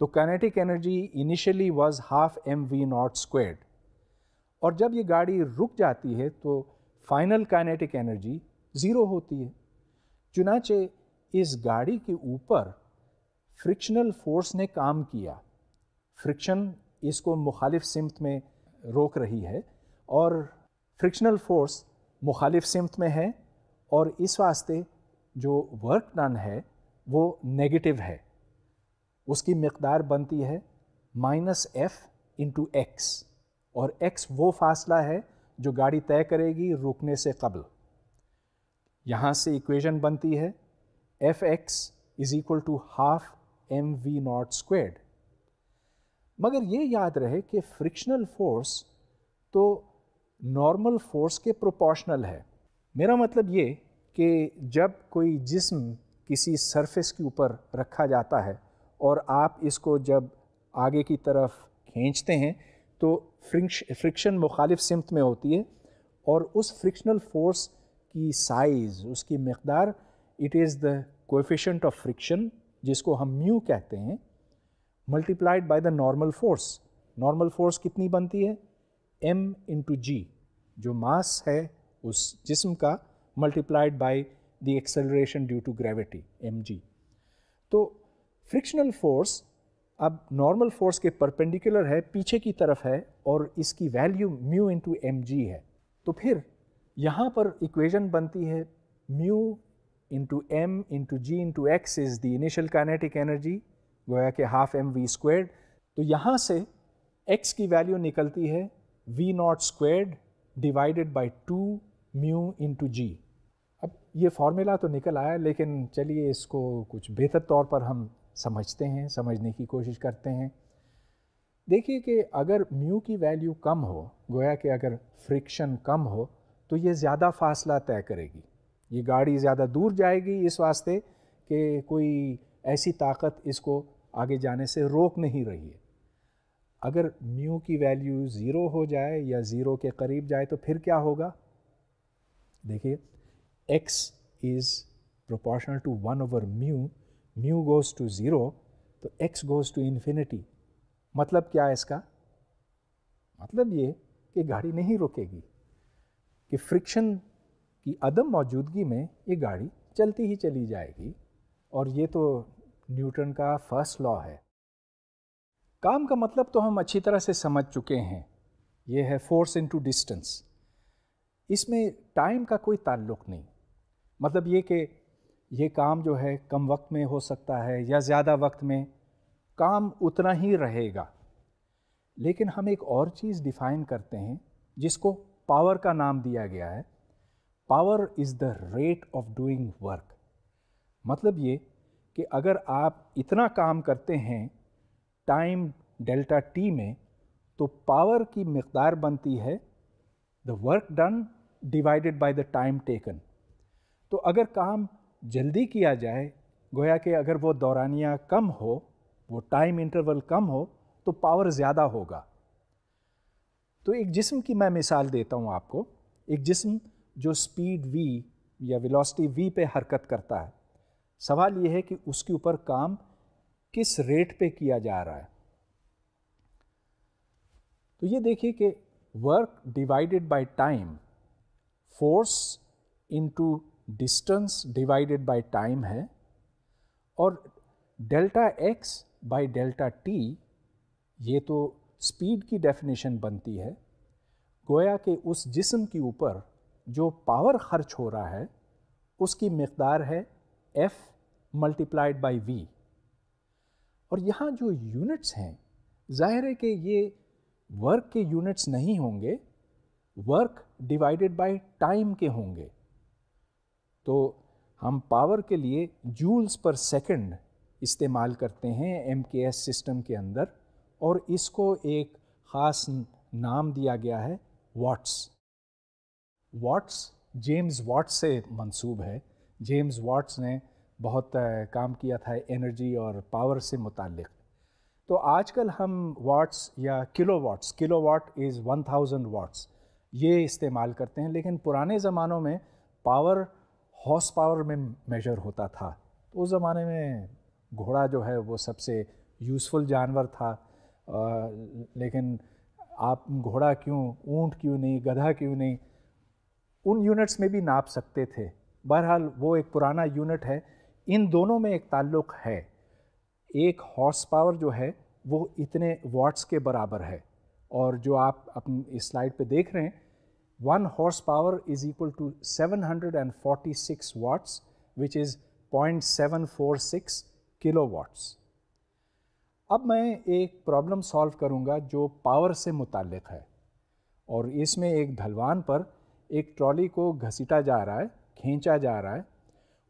तो kinetic energy initially was half m v naught squared और जब ये गाड़ी रुक जाती है तो फाइनल काइनेटिक एनर्जी ज़ीरो होती है चुनाचे इस गाड़ी के ऊपर फ्रिक्शनल फोर्स ने काम किया फ्रिक्शन इसको मुखालिफ सिमत में रोक रही है और फ्रिक्शनल फोर्स मुखालिफ सिमत में है और इस वास्ते जो वर्क डन है वो नेगेटिव है उसकी मकदार बनती है माइनस एफ़ इंटू एक्स और एक्स वो फासला है जो गाड़ी तय करेगी रुकने से कबल यहाँ से इक्वेशन बनती है f x is equal to half m v naught squared मगर ये याद रहे कि फ्रिक्शनल फोर्स तो नॉर्मल फोर्स के प्रोपोर्शनल है मेरा मतलब ये कि जब कोई जिस्म किसी सरफेस के ऊपर रखा जाता है और आप इसको जब आगे की तरफ खींचते हैं तो फ्रिक्शन मुखालिफ सिमत में होती है और उस फ्रिक्शनल फोर्स की साइज़ उसकी मकदार it is the coefficient of friction जिसको हम म्यू कहते हैं multiplied by the normal force normal force कितनी बनती है एम इंटू जी जो मास है उस जिस्म का multiplied by the acceleration due to gravity m g तो फ्रिक्शनल फोर्स अब नॉर्मल फोर्स के परपेंडिकुलर है पीछे की तरफ है और इसकी value mu into m g है तो फिर यहाँ पर इक्वेशन बनती है mu into m into g into x is the initial kinetic energy गोया के हाफ एम वी स्क्वेड तो यहाँ से x की वैल्यू निकलती है v naught squared divided by two mu into g अब ये फार्मूला तो निकल आया लेकिन चलिए इसको कुछ बेहतर तौर पर हम समझते हैं समझने की कोशिश करते हैं देखिए कि अगर म्यू की वैल्यू कम हो गोया कि अगर फ्रिक्शन कम हो तो ये ज़्यादा फासला तय करेगी ये गाड़ी ज़्यादा दूर जाएगी इस वास्ते कि कोई ऐसी ताकत इसको आगे जाने से रोक नहीं रही है अगर म्यू की वैल्यू ज़ीरो हो जाए या ज़ीरो के करीब जाए तो फिर क्या होगा देखिए x is proportional to one over mu mu goes to zero तो एक्स गोज़ टू इन्फिनिटी मतलब क्या है इसका मतलब ये कि गाड़ी नहीं रुकेगी कि फ्रिक्शन कि अदम मौजूदगी में ये गाड़ी चलती ही चली जाएगी और ये तो न्यूटन का फर्स्ट लॉ है काम का मतलब तो हम अच्छी तरह से समझ चुके हैं ये है फोर्स इनटू डिस्टेंस इसमें टाइम का कोई ताल्लुक नहीं मतलब ये कि ये काम जो है कम वक्त में हो सकता है या ज़्यादा वक्त में काम उतना ही रहेगा लेकिन हम एक और चीज़ डिफ़ाइन करते हैं जिसको पावर का नाम दिया गया है power is the rate of doing work मतलब ये कि अगर आप इतना काम करते हैं टाइम डेल्टा टी में तो पावर की मकदार बनती है the work done divided by the time taken तो अगर काम जल्दी किया जाए गोया कि अगर वो दौरानिया कम हो वो टाइम इंटरवल कम हो तो पावर ज़्यादा होगा तो एक जिस्म की मैं मिसाल देता हूँ आपको एक जिस्म जो स्पीड वी या वेलोसिटी वी पे हरकत करता है सवाल यह है कि उसके ऊपर काम किस रेट पे किया जा रहा है तो ये देखिए कि work divided by time force into distance divided by time है और delta x by delta t ये तो स्पीड की डेफिनेशन बनती है गोया के उस जिस्म के ऊपर जो पावर खर्च हो रहा है उसकी मकदार है एफ़ मल्टीप्लाइड बाई वी और यहाँ जो यूनिट्स हैं ज़ाहिर है कि ये वर्क के यूनिट्स नहीं होंगे वर्क डिवाइडेड बाय टाइम के होंगे तो हम पावर के लिए जूल्स पर सेकंड इस्तेमाल करते हैं एम सिस्टम के अंदर और इसको एक ख़ास नाम दिया गया है वाट्स वाट्स जेम्स वाट्स से मंसूब है जेम्स वाट्स ने बहुत काम किया था एनर्जी और पावर से मुतक़ तो आजकल हम वाट्स या kilowatts kilowatt is one thousand watts ये इस्तेमाल करते हैं लेकिन पुराने ज़मानों में पावर हॉर्स पावर में मेजर होता था तो उस ज़माने में घोड़ा जो है वो सबसे यूज़फुल जानवर था आ, लेकिन आप घोड़ा क्यों ऊंट क्यों नहीं गधा क्यों नहीं उन यूनिट्स में भी नाप सकते थे बहरहाल वो एक पुराना यूनिट है इन दोनों में एक ताल्लुक है एक हॉर्स पावर जो है वो इतने वाट्स के बराबर है और जो आप अपनी स्लाइड पे देख रहे हैं one horsepower is equal to 746 watts which is 0.746 kilowatts अब मैं एक प्रॉब्लम सॉल्व करूंगा जो पावर से मुतल है और इसमें एक ढलवान पर एक ट्रॉली को घसीटा जा रहा है खींचा जा रहा है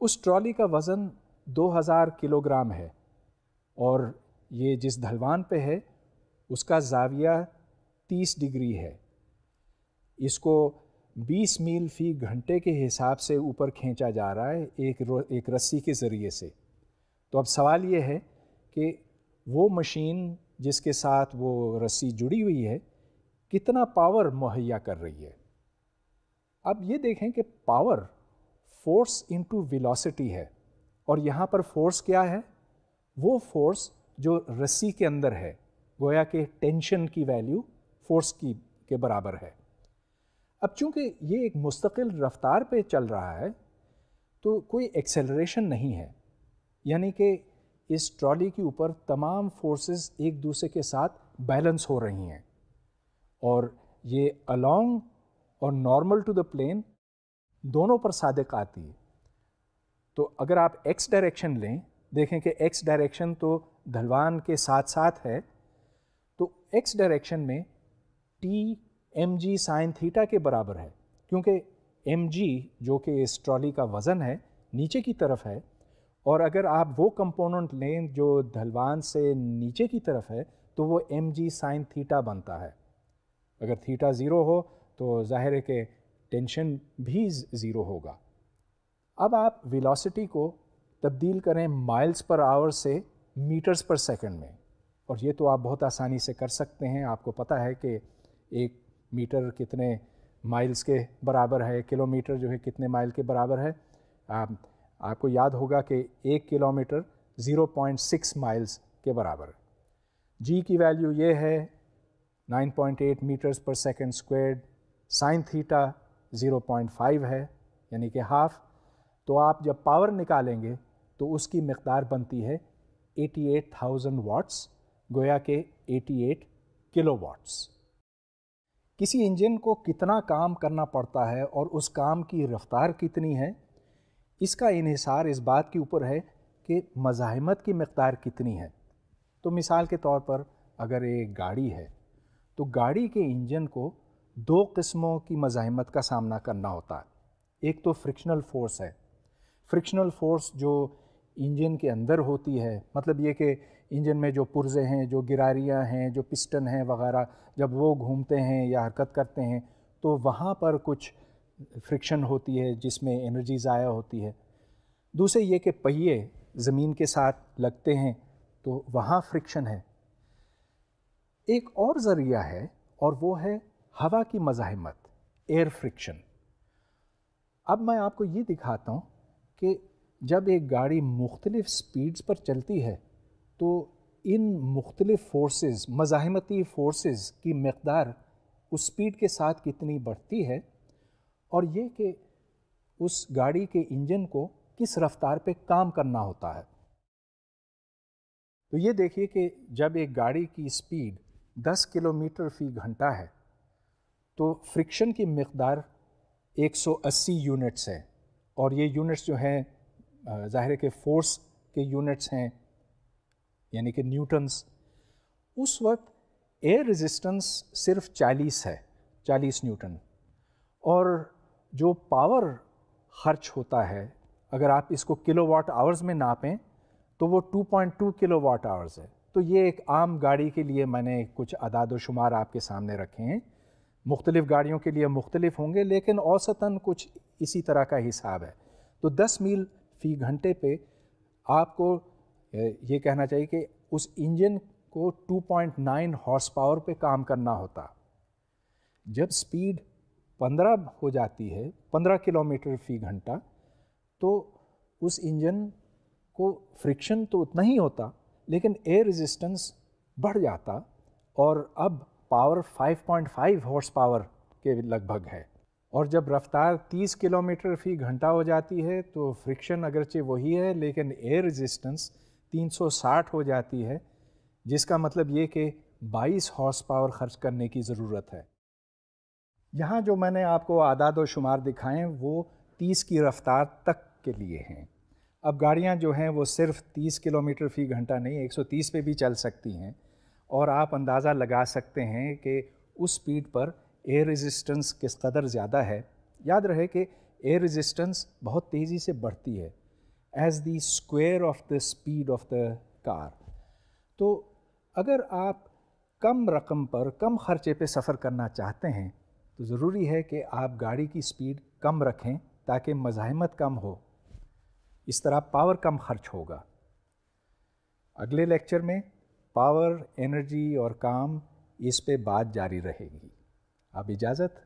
उस ट्रॉली का वज़न 2000 किलोग्राम है और ये जिस ढलवान पे है उसका जाविया 30 डिग्री है इसको 20 मील फी घंटे के हिसाब से ऊपर खींचा जा रहा है एक एक रस्सी के ज़रिए से तो अब सवाल ये है कि वो मशीन जिसके साथ वो रस्सी जुड़ी हुई है कितना पावर मुहैया कर रही है अब ये देखें कि पावर फोर्स इनटू वेलोसिटी है और यहाँ पर फोर्स क्या है वो फोर्स जो रस्सी के अंदर है गोया के टेंशन की वैल्यू फोर्स की के बराबर है अब चूंकि ये एक मुस्तकिल रफ्तार पे चल रहा है तो कोई एक्सेलरेशन नहीं है यानी कि इस ट्रॉली के ऊपर तमाम फोर्सेस एक दूसरे के साथ बैलेंस हो रही हैं और ये अलोंग और नॉर्मल टू द प्लेन दोनों पर सादक आती है तो अगर आप एक्स डायरेक्शन लें देखें कि एक्स डायरेक्शन तो ढलवान के साथ साथ है तो एक्स डायरेक्शन में t m g sine theta के बराबर है क्योंकि एम जी जो कि इस ट्रॉली का वज़न है नीचे की तरफ है और अगर आप वो कंपोनेंट लें जो ढलवान से नीचे की तरफ है तो वो एम जी साइन थीटा बनता है अगर थीटा ज़ीरो हो तो ज़ाहिर है कि टेंशन भी ज़ीरो होगा अब आप वेलोसिटी को तब्दील करें माइल्स पर आवर से मीटर्स पर सेकंड में और ये तो आप बहुत आसानी से कर सकते हैं आपको पता है कि एक मीटर कितने माइल्स के बराबर है किलोमीटर जो है कितने माइल के बराबर है आप, आपको याद होगा कि एक किलोमीटर 0.6 माइल्स के बराबर जी की वैल्यू ये है 9.8 मीटर्स पर सेकंड स्क्वेड साइन थीटा 0.5 है यानी कि हाफ़ तो आप जब पावर निकालेंगे तो उसकी मकदार बनती है 88,000 वाट्स गोया के 88 किलो वाट्स किसी इंजन को कितना काम करना पड़ता है और उस काम की रफ्तार कितनी है इसका इहिसार इस बात के ऊपर है कि मज़ाहमत की मकदार कितनी है तो मिसाल के तौर पर अगर एक गाड़ी है तो गाड़ी के इंजन को दो किस्मों की मज़ाहमत का सामना करना होता है एक तो फ्रिक्शनल फ़ोर्स है फ्रिक्शनल फ़ोर्स जो इंजन के अंदर होती है मतलब ये कि इंजन में जो पुर्जे हैं जो गिरारियाँ हैं जो पिस्टन हैं वगैरह जब वो घूमते हैं या हरकत करते हैं तो वहाँ पर कुछ फ्रिक्शन होती है जिसमें एनर्जी ज़ाया होती है दूसरे ये कि पहिए ज़मीन के साथ लगते हैं तो वहाँ फ्रिक्शन है एक और ज़रिया है और वो है हवा की मज़ाहमत एयर फ्रिक्शन अब मैं आपको ये दिखाता हूँ कि जब एक गाड़ी मुख्तलिफ़ स्पीड्स पर चलती है तो इन मुख्तलिफ़ फोर्सेस मज़ाहमती फोर्सेस की मकदार उस स्पीड के साथ कितनी बढ़ती है और ये कि उस गाड़ी के इंजन को किस रफ्तार पे काम करना होता है तो ये देखिए कि जब एक गाड़ी की स्पीड 10 किलोमीटर फ़ी घंटा है तो फ्रिक्शन की मकदार 180 यूनिट्स है और ये यूनिट्स जो हैं ज़ाहिर है कि फोर्स के यूनिट्स हैं यानी कि न्यूटन्स उस वक्त एयर रेजिस्टेंस सिर्फ 40 है 40 न्यूटन और जो पावर खर्च होता है अगर आप इसको किलोवाट आवर्स में नापें तो वो 2.2 किलोवाट आवर्स है तो ये एक आम गाड़ी के लिए मैंने कुछ अदाद शुमार आपके सामने रखे हैं मुख्तलिफ़ गाड़ियों के लिए मुख्तलिफ होंगे लेकिन औसतन कुछ इसी तरह का हिसाब है तो दस मील फ़ी घंटे पे आपको ये कहना चाहिए कि उस इंजन को two point nine horsepower पर काम करना होता जब स्पीड पंद्रह हो जाती है पंद्रह किलोमीटर फ़ी घंटा तो उस इंजन को फ्रिक्शन तो उतना ही होता लेकिन एयर रेजिस्टेंस बढ़ जाता और अब पावर 5.5 हॉर्स पावर के लगभग है और जब रफ्तार 30 किलोमीटर फी घंटा हो जाती है तो फ्रिक्शन अगरचे वही है लेकिन एयर रेजिस्टेंस 360 हो जाती है जिसका मतलब ये कि 22 हॉर्स पावर खर्च करने की ज़रूरत है यहाँ जो मैंने आपको आदाद और शुमार दिखाएँ वो 30 की रफ़्तार तक के लिए हैं अब गाड़ियाँ जो हैं वो सिर्फ 30 किलोमीटर फ़ी घंटा नहीं 130 पे भी चल सकती हैं और आप अंदाज़ा लगा सकते हैं कि उस स्पीड पर एयर रेजिस्टेंस किस कदर ज़्यादा है याद रहे कि एयर रेजिस्टेंस बहुत तेज़ी से बढ़ती है as the square of the speed of the car तो अगर आप कम रकम पर कम खर्चे पे सफ़र करना चाहते हैं तो ज़रूरी है कि आप गाड़ी की स्पीड कम रखें ताकि मज़ाहमत कम हो इस तरह पावर कम खर्च होगा अगले लेक्चर में पावर एनर्जी और काम इस पे बात जारी रहेगी अब इजाज़त